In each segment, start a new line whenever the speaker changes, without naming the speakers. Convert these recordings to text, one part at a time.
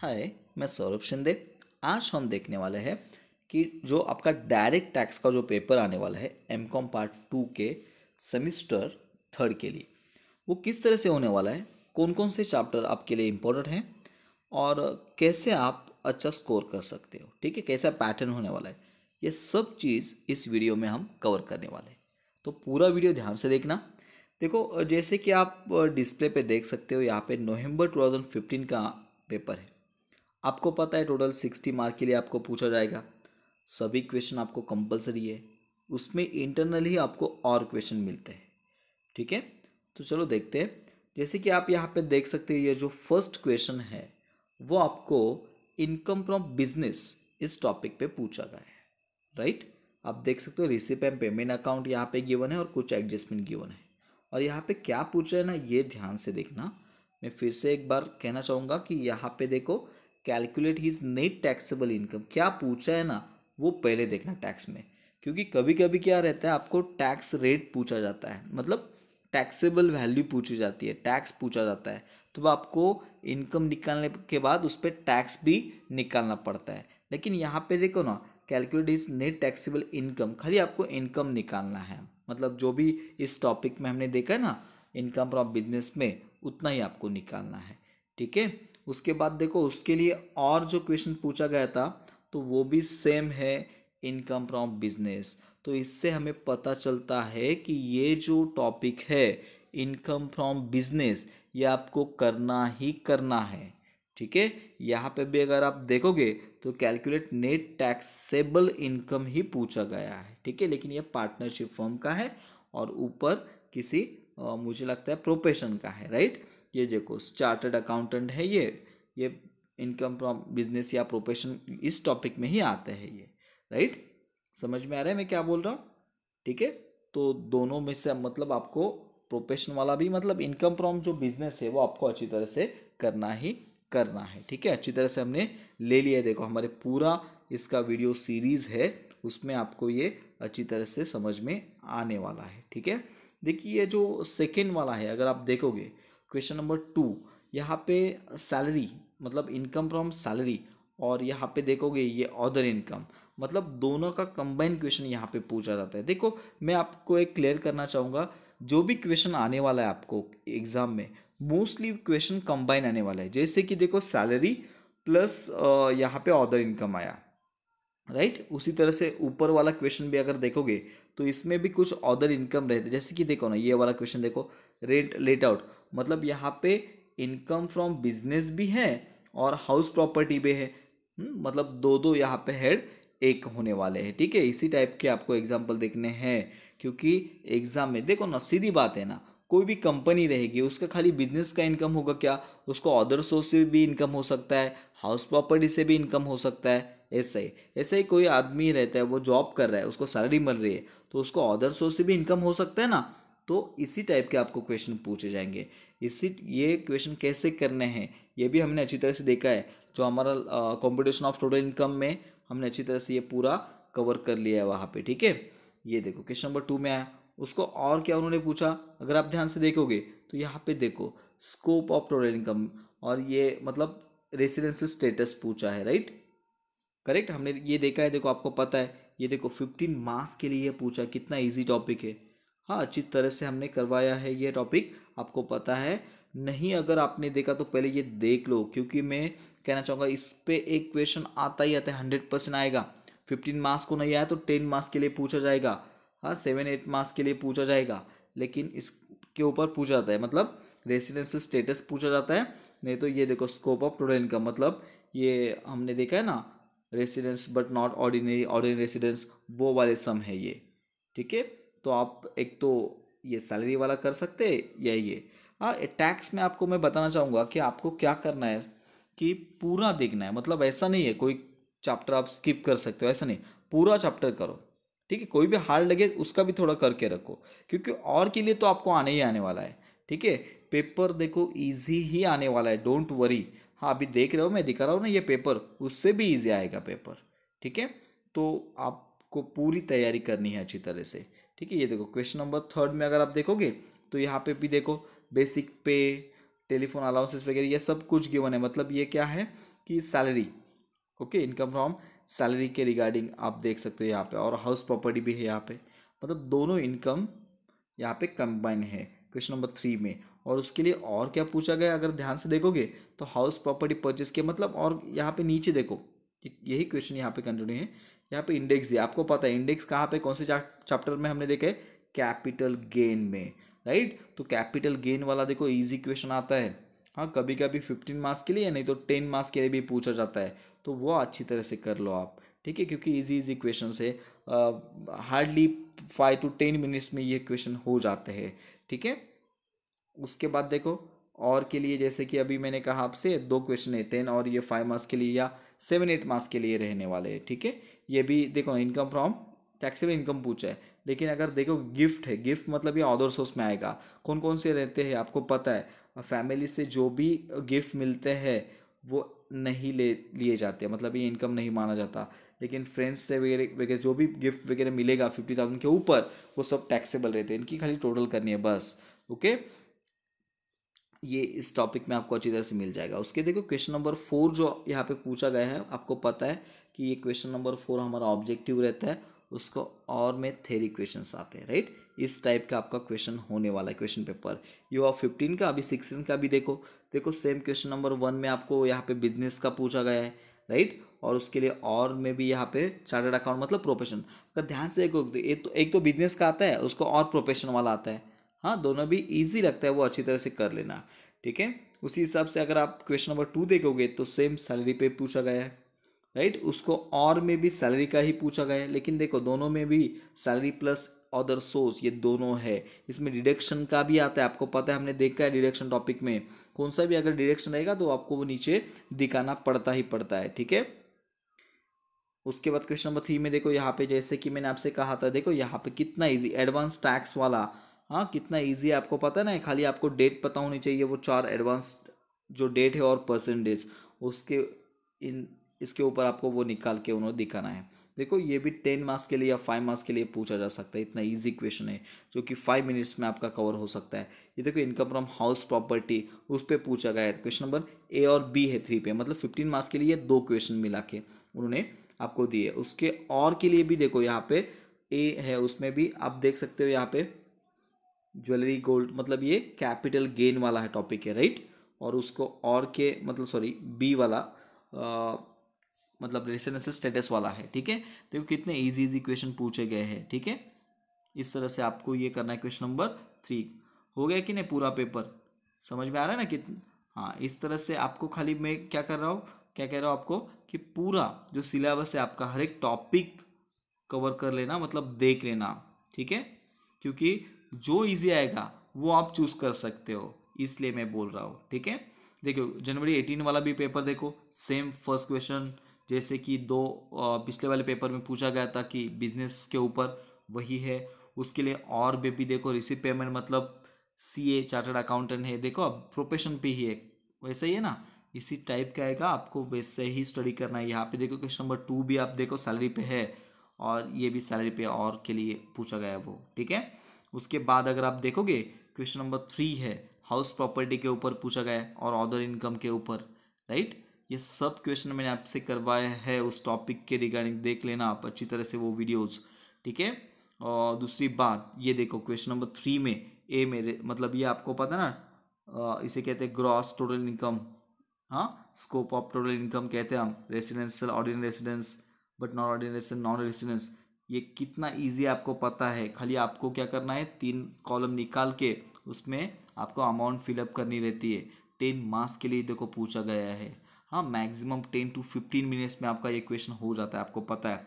हाय मैं सौरभ शिंदे आज हम देखने वाले हैं कि जो आपका डायरेक्ट टैक्स का जो पेपर आने वाला है एम कॉम पार्ट टू के सेमिस्टर थर्ड के लिए वो किस तरह से होने वाला है कौन कौन से चैप्टर आपके लिए इम्पोर्टेंट हैं और कैसे आप अच्छा स्कोर कर सकते हो ठीक है कैसा पैटर्न होने वाला है ये सब चीज़ इस वीडियो में हम कवर करने वाले हैं तो पूरा वीडियो ध्यान से देखना देखो जैसे कि आप डिस्प्ले पे देख सकते हो यहाँ पे नवंबर 2015 का पेपर है आपको पता है टोटल सिक्सटी मार्क के लिए आपको पूछा जाएगा सभी क्वेश्चन आपको कंपलसरी है उसमें इंटरनल ही आपको और क्वेश्चन मिलते हैं ठीक है तो चलो देखते हैं जैसे कि आप यहाँ पे देख सकते हैं ये जो फर्स्ट क्वेश्चन है वो आपको इनकम फ्रॉम बिजनेस इस टॉपिक पे पूछा गया है राइट आप देख सकते हो रिसिप एंड पेमेंट अकाउंट यहाँ पे गिवन है और कुछ एडजस्टमेंट गिवन है और यहाँ पे क्या पूछा है ना ये ध्यान से देखना मैं फिर से एक बार कहना चाहूँगा कि यहाँ पे देखो calculate his net taxable income क्या पूछा है ना वो पहले देखना टैक्स में क्योंकि कभी कभी क्या रहता है आपको टैक्स रेट पूछा जाता है मतलब टैक्सेबल वैल्यू पूछी जाती है टैक्स पूछा जाता है तो आपको इनकम निकालने के बाद उस पर टैक्स भी निकालना पड़ता है लेकिन यहाँ पे देखो ना calculate is net taxable income खाली आपको इनकम निकालना है मतलब जो भी इस टॉपिक में हमने देखा है ना इनकम फ्रॉम बिजनेस में उतना ही आपको निकालना है ठीक है उसके बाद देखो उसके लिए और जो क्वेश्चन पूछा गया था तो वो भी सेम है इनकम फ्रॉम बिजनेस तो इससे हमें पता चलता है कि ये जो टॉपिक है इनकम फ्रॉम बिजनेस ये आपको करना ही करना है ठीक है यहाँ पे भी अगर आप देखोगे तो कैलकुलेट नेट टैक्सेबल इनकम ही पूछा गया है ठीक है लेकिन ये पार्टनरशिप फॉर्म का है और ऊपर किसी आ, मुझे लगता है प्रोफेशन का है राइट ये देखो चार्टर्ड अकाउंटेंट है ये ये इनकम फ्रॉम बिजनेस या प्रोफेशन इस टॉपिक में ही आता है ये राइट समझ में आ रहा है मैं क्या बोल रहा हूँ ठीक है तो दोनों में से मतलब आपको प्रोफेशन वाला भी मतलब इनकम फ्रॉम जो बिजनेस है वो आपको अच्छी तरह से करना ही करना है ठीक है अच्छी तरह से हमने ले लिया है देखो हमारे पूरा इसका वीडियो सीरीज़ है उसमें आपको ये अच्छी तरह से समझ में आने वाला है ठीक है देखिए ये जो सेकेंड वाला है अगर आप देखोगे क्वेश्चन नंबर टू यहाँ पे सैलरी मतलब इनकम फ्रॉम सैलरी और यहाँ पे देखोगे ये अदर इनकम मतलब दोनों का कंबाइन क्वेश्चन यहाँ पे पूछा जाता है देखो मैं आपको एक क्लियर करना चाहूँगा जो भी क्वेश्चन आने वाला है आपको एग्ज़ाम में मोस्टली क्वेश्चन कंबाइन आने वाला है जैसे कि देखो सैलरी प्लस यहाँ पे अदर इनकम आया राइट right? उसी तरह से ऊपर वाला क्वेश्चन भी अगर देखोगे तो इसमें भी कुछ अदर इनकम रहते जैसे कि देखो ना ये वाला क्वेश्चन देखो रेंट लेट आउट मतलब यहाँ पे इनकम फ्रॉम बिजनेस भी है और हाउस प्रॉपर्टी भी है हम्म, मतलब दो दो यहाँ पे हेड एक होने वाले हैं ठीक है इसी टाइप के आपको एग्जाम्पल देखने हैं क्योंकि एग्ज़ाम में देखो ना सीधी बात है ना कोई भी कंपनी रहेगी उसका खाली बिजनेस का इनकम होगा क्या उसको अदर सोर्स से भी इनकम हो सकता है हाउस प्रॉपर्टी से भी इनकम हो सकता है ऐसे ही ऐसे ही कोई आदमी रहता है वो जॉब कर रहा है उसको सैलरी मिल रही है तो उसको अदर सोर्स से भी इनकम हो सकता है ना तो इसी टाइप के आपको क्वेश्चन पूछे जाएंगे इसी ये क्वेश्चन कैसे करने हैं ये भी हमने अच्छी तरह से देखा है जो हमारा कॉम्पिटिशन ऑफ टोटल इनकम में हमने अच्छी तरह से ये पूरा कवर कर लिया है वहाँ पे ठीक है ये देखो क्वेश्चन नंबर टू में आया उसको और क्या उन्होंने पूछा अगर आप ध्यान से देखोगे तो यहाँ पे देखो स्कोप ऑफ टोटल इनकम और ये मतलब रेसिडेंसी स्टेटस पूछा है राइट करेक्ट हमने ये देखा है देखो आपको पता है ये देखो फिफ्टीन मार्क्स के लिए पूछा कितना ईजी टॉपिक है हाँ अच्छी तरह से हमने करवाया है ये टॉपिक आपको पता है नहीं अगर आपने देखा तो पहले ये देख लो क्योंकि मैं कहना चाहूँगा इस पर एक क्वेश्चन आता ही आता है हंड्रेड परसेंट आएगा फिफ्टीन मार्क्स को नहीं आया तो टेन मार्क्स के लिए पूछा जाएगा हाँ सेवन एट मार्क्स के लिए पूछा जाएगा लेकिन इसके ऊपर पूछा जाता है मतलब रेसिडेंशियल स्टेटस पूछा जाता है नहीं तो ये देखो स्कोप ऑफ टोटल इनकम मतलब ये हमने देखा है ना residence but not ordinary ordinary residence वो वाले सम है ये ठीक है तो आप एक तो ये सैलरी वाला कर सकते या ये हाँ टैक्स में आपको मैं बताना चाहूँगा कि आपको क्या करना है कि पूरा देखना है मतलब ऐसा नहीं है कोई चैप्टर आप स्किप कर सकते हो ऐसा नहीं पूरा चैप्टर करो ठीक है कोई भी हार्ड लगे उसका भी थोड़ा करके रखो क्योंकि और के लिए तो आपको आने ही आने वाला है ठीक है पेपर देखो ईजी ही आने वाला है डोंट वरी हाँ अभी देख रहे हो मैं दिखा रहा हूँ ना ये पेपर उससे भी ईजी आएगा पेपर ठीक है तो आपको पूरी तैयारी करनी है अच्छी तरह से ठीक है ये देखो क्वेश्चन नंबर थर्ड में अगर आप देखोगे तो यहाँ पे भी देखो बेसिक पे टेलीफोन अलाउंसेस वगैरह ये सब कुछ गिवन है मतलब ये क्या है कि salary okay income from salary के रिगार्डिंग आप देख सकते हो यहाँ पे और हाउस प्रॉपर्टी भी है यहाँ पे मतलब दोनों इनकम यहाँ पे कंबाइन है क्वेश्चन नंबर थ्री में और उसके लिए और क्या पूछा गया अगर ध्यान से देखोगे तो हाउस प्रॉपर्टी परचेज के मतलब और यहाँ पे नीचे देखो यही क्वेश्चन यहाँ पे कंटिन्यू है यहाँ पे इंडेक्स दिया आपको पता है इंडेक्स कहाँ पे कौन से चैप्टर में हमने देखे कैपिटल गेन में राइट तो कैपिटल गेन वाला देखो इजी क्वेश्चन आता है हाँ कभी कभी फिफ्टीन मार्क्स के लिए नहीं तो टेन मार्क्स के लिए भी पूछा जाता है तो वो अच्छी तरह से कर लो आप ठीक है क्योंकि इजी इजी क्वेश्चन है hardly five to ten minutes में ये क्वेश्चन हो जाते हैं ठीक है उसके बाद देखो और के लिए जैसे कि अभी मैंने कहा आपसे दो क्वेश्चन है टेन और ये फाइव मार्क्स के लिए या सेवन एट मार्क्स के लिए रहने वाले हैं ठीक है ये भी देखो इनकम फ्रॉम टैक्सेबल इनकम पूछा है लेकिन अगर देखो गिफ्ट है गिफ्ट मतलब ये ऑदर सोर्स में आएगा कौन कौन से रहते हैं आपको पता है फैमिली से जो भी गिफ्ट मिलते हैं वो नहीं ले लिए जाते मतलब ये इनकम नहीं माना जाता लेकिन फ्रेंड्स से वगैरह वगैरह जो भी गिफ्ट वगैरह मिलेगा फिफ्टी थाउजेंड के ऊपर वो सब टैक्सेबल रहते हैं इनकी खाली टोटल करनी है बस ओके ये इस टॉपिक में आपको अच्छी तरह से मिल जाएगा उसके देखो क्वेश्चन नंबर फोर जो यहाँ पे पूछा गया है आपको पता है कि ये क्वेश्चन नंबर फोर हमारा ऑब्जेक्टिव रहता है उसको और में थेरी क्वेश्चन आते हैं राइट इस टाइप का आपका क्वेश्चन होने वाला है क्वेश्चन पेपर यू आप फिफ्टीन का अभी सिक्सटीन का भी देखो देखो सेम क्वेश्चन नंबर वन में आपको यहाँ पे बिजनेस का पूछा गया है राइट और उसके लिए और में भी यहाँ पे चार्टर्ड अकाउंट मतलब प्रोफेशन अगर ध्यान से देखो एक तो एक तो बिजनेस का आता है उसको और प्रोफेशन वाला आता है हाँ दोनों भी ईजी लगता है वो अच्छी तरह से कर लेना ठीक है उसी हिसाब से अगर आप क्वेश्चन नंबर टू देखोगे तो सेम सैलरी पे पूछा गया है राइट right? उसको और में भी सैलरी का ही पूछा गया है लेकिन देखो दोनों में भी सैलरी प्लस अदर सोर्स ये दोनों है इसमें डिडक्शन का भी आता है आपको पता है हमने देखा है डिडक्शन टॉपिक में कौन सा भी अगर डिडक्शन रहेगा तो आपको वो नीचे दिखाना पड़ता ही पड़ता है ठीक है उसके बाद क्वेश्चन नंबर थ्री में देखो यहाँ पे जैसे कि मैंने आपसे कहा था देखो यहाँ पे कितना इजी एडवांस टैक्स वाला हाँ कितना इजी है आपको पता ना खाली आपको डेट पता होनी चाहिए वो चार एडवांस जो डेट है और परसेंटेज उसके इन इसके ऊपर आपको वो निकाल के उन्होंने दिखाना है देखो ये भी टेन मार्क्स के लिए या फाइव मार्क्स के लिए पूछा जा सकता है इतना इजी क्वेश्चन है जो कि फाइव मिनट्स में आपका कवर हो सकता है ये देखो इनकम फ्रॉम हाउस प्रॉपर्टी उस पर पूछा गया है क्वेश्चन नंबर ए और बी है थ्री पे मतलब फिफ्टीन मार्क्स के लिए दो क्वेश्चन मिला के उन्होंने आपको दिए उसके और के लिए भी देखो यहाँ पे ए है उसमें भी आप देख सकते हो यहाँ पे ज्वेलरी गोल्ड मतलब ये कैपिटल गेन वाला है टॉपिक है राइट और उसको और के मतलब सॉरी बी वाला आ, मतलब रेसिडेंशियल स्टेटस वाला है ठीक है देखो तो कितने इजी इजी क्वेश्चन पूछे गए हैं ठीक है इस तरह से आपको ये करना है क्वेश्चन नंबर थ्री हो गया कि नहीं पूरा पेपर समझ में आ रहा है ना कितने हाँ इस तरह से आपको खाली मैं क्या कर रहा हूँ क्या कह रहा हूँ आपको कि पूरा जो सिलेबस है आपका हर एक टॉपिक कवर कर लेना मतलब देख लेना ठीक है क्योंकि जो ईजी आएगा वो आप चूज़ कर सकते हो इसलिए मैं बोल रहा हूँ ठीक है देखो जनवरी एटीन वाला भी पेपर देखो सेम फर्स्ट क्वेश्चन जैसे कि दो पिछले वाले पेपर में पूछा गया था कि बिजनेस के ऊपर वही है उसके लिए और भी, भी देखो रिसिप पेमेंट मतलब सी ए चार्टर्ड अकाउंटेंट है देखो अब प्रोफेशन पे ही है वैसे ही है ना इसी टाइप का आएगा आपको वैसे ही स्टडी करना है यहाँ पे देखो क्वेश्चन नंबर टू भी आप देखो सैलरी पे है और ये भी सैलरी पे और के लिए पूछा गया है वो ठीक है उसके बाद अगर आप देखोगे क्वेश्चन नंबर थ्री है हाउस प्रॉपर्टी के ऊपर पूछा गया है और अदर इनकम के ऊपर राइट ये सब क्वेश्चन मैंने आपसे करवाए है उस टॉपिक के रिगार्डिंग देख लेना आप अच्छी तरह से वो वीडियोज ठीक है और दूसरी बात ये देखो क्वेश्चन नंबर थ्री में ए मेरे मतलब ये आपको पता ना इसे कहते हैं ग्रॉस टोटल इनकम हाँ स्कोप ऑफ टोटल इनकम कहते हैं हम residential ordinary residence but non ordinary residence non residence ये कितना इजी आपको पता है खाली आपको क्या करना है तीन कॉलम निकाल के उसमें आपको अमाउंट फिलअप करनी रहती है टेन मार्क्स के लिए देखो पूछा गया है हाँ maximum ten to fifteen minutes में आपका ये क्वेश्चन हो जाता है आपको पता है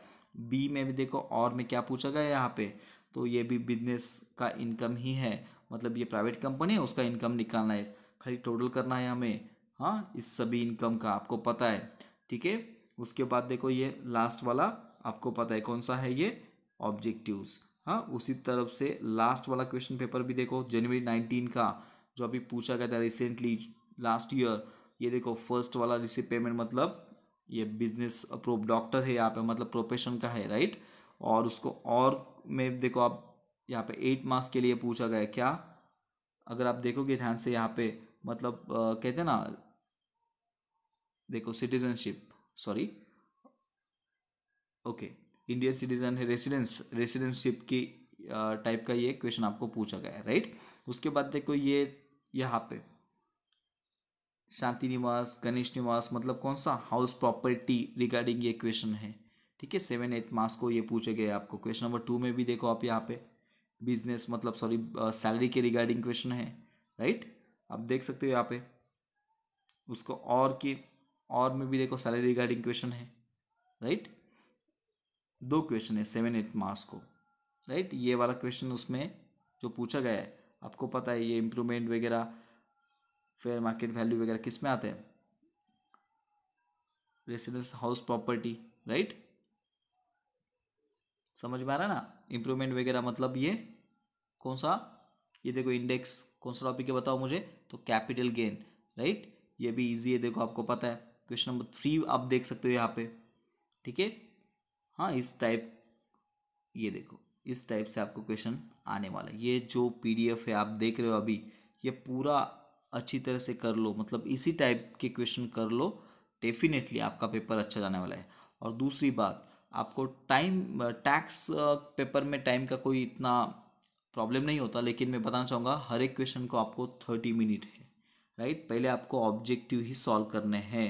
बी में भी देखो और में क्या पूछा गया यहाँ पे तो ये भी बिजनेस का इनकम ही है मतलब ये प्राइवेट कंपनी है उसका इनकम निकालना है खाली टोटल करना है हमें हाँ इस सभी इनकम का आपको पता है ठीक है उसके बाद देखो ये लास्ट वाला आपको पता है कौन सा है ये ऑब्जेक्टिव्स हाँ उसी तरफ से लास्ट वाला क्वेश्चन पेपर भी देखो जनवरी नाइनटीन का जो अभी पूछा गया था रिसेंटली लास्ट ईयर ये देखो फर्स्ट वाला रिसीव पेमेंट मतलब ये बिजनेस अप्रूव डॉक्टर है यहाँ पे मतलब प्रोफेशन का है राइट और उसको और में देखो आप यहाँ पे एट मार्क्स के लिए पूछा गया क्या अगर आप देखोगे ध्यान से यहाँ पे मतलब आ, कहते हैं ना देखो citizenship sorry okay Indian citizen है रेसिडेंस रेसिडेंसशिप की टाइप का ये क्वेश्चन आपको पूछा गया है राइट उसके बाद देखो ये यहाँ पे शांति निवास गणेश निवास मतलब कौन सा हाउस प्रॉपर्टी रिगार्डिंग ये क्वेश्चन है ठीक है सेवन एट मार्क्स को ये पूछे गए आपको क्वेश्चन नंबर टू में भी देखो आप यहाँ पे बिजनेस मतलब सॉरी सैलरी uh, के रिगार्डिंग क्वेश्चन है राइट आप देख सकते हो यहाँ पे उसको और के और में भी देखो सैलरी रिगार्डिंग क्वेश्चन है राइट दो क्वेश्चन है सेवन एट मार्क्स को राइट ये वाला क्वेश्चन उसमें जो पूछा गया है आपको पता है ये इम्प्रूवमेंट वगैरह फेयर मार्केट वैल्यू वगैरह किस में आते हैं रेसिडेंस हाउस प्रॉपर्टी राइट समझ में आ रहा है ना इम्प्रूवमेंट वगैरह मतलब ये कौन सा ये देखो इंडेक्स कौन सा टॉपिक है बताओ मुझे तो कैपिटल गेन राइट ये भी इजी है देखो आपको पता है क्वेश्चन नंबर थ्री आप देख सकते हो यहाँ पे ठीक है हाँ इस टाइप ये देखो इस टाइप से आपको क्वेश्चन आने वाला है ये जो पीडीएफ है आप देख रहे हो अभी ये पूरा अच्छी तरह से कर लो मतलब इसी टाइप के क्वेश्चन कर लो डेफिनेटली आपका पेपर अच्छा जाने वाला है और दूसरी बात आपको टाइम टैक्स पेपर में टाइम का कोई इतना प्रॉब्लम नहीं होता लेकिन मैं बताना चाहूँगा हर एक क्वेश्चन को आपको थर्टी मिनट है राइट पहले आपको ऑब्जेक्टिव ही सॉल्व करने हैं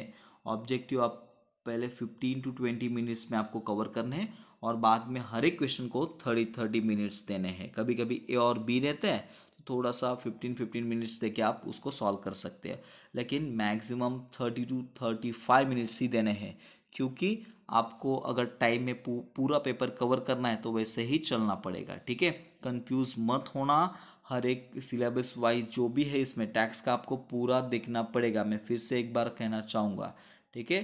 ऑब्जेक्टिव आप पहले फिफ्टीन टू ट्वेंटी मिनट्स में आपको कवर करने हैं और बाद में हर एक क्वेश्चन को थर्टी थर्टी मिनट्स देने हैं कभी कभी ए और बी रहते हैं थोड़ा सा फिफ्टीन फिफ्टीन मिनट्स दे के आप उसको सॉल्व कर सकते हैं लेकिन maximum thirty to thirty five minutes ही देने हैं क्योंकि आपको अगर टाइम में पू, पूरा पेपर कवर करना है तो वैसे ही चलना पड़ेगा ठीक है कंफ्यूज मत होना हर एक सिलेबस वाइज जो भी है इसमें टैक्स का आपको पूरा देखना पड़ेगा मैं फिर से एक बार कहना चाहूँगा ठीक है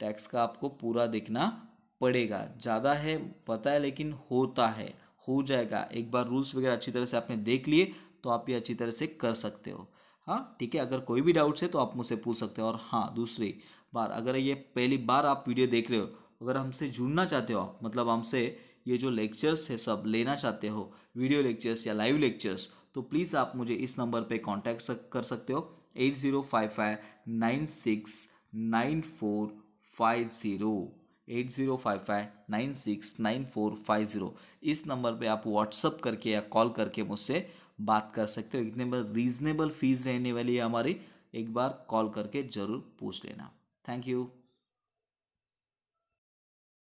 टैक्स का आपको पूरा देखना पड़ेगा ज़्यादा है पता है लेकिन होता है हो जाएगा एक बार रूल्स वगैरह अच्छी तरह से आपने देख लिए तो आप ये अच्छी तरह से कर सकते हो हाँ ठीक है अगर कोई भी डाउट्स है तो आप मुझसे पूछ सकते हो और हाँ दूसरी बार अगर ये पहली बार आप वीडियो देख रहे हो अगर हमसे जुड़ना चाहते हो आप मतलब हमसे ये जो लेक्चर्स है सब लेना चाहते हो वीडियो लेक्चर्स या लाइव लेक्चर्स तो प्लीज़ आप मुझे इस नंबर पे कांटेक्ट कर सकते हो eight zero five five nine six nine four five zero eight zero five five nine six nine four five zero इस नंबर पे आप व्हाट्सअप करके या कॉल करके मुझसे बात कर सकते हो इतने बार रीजनेबल फीस रहने वाली है हमारी एक बार कॉल करके ज़रूर पूछ लेना थैंक यू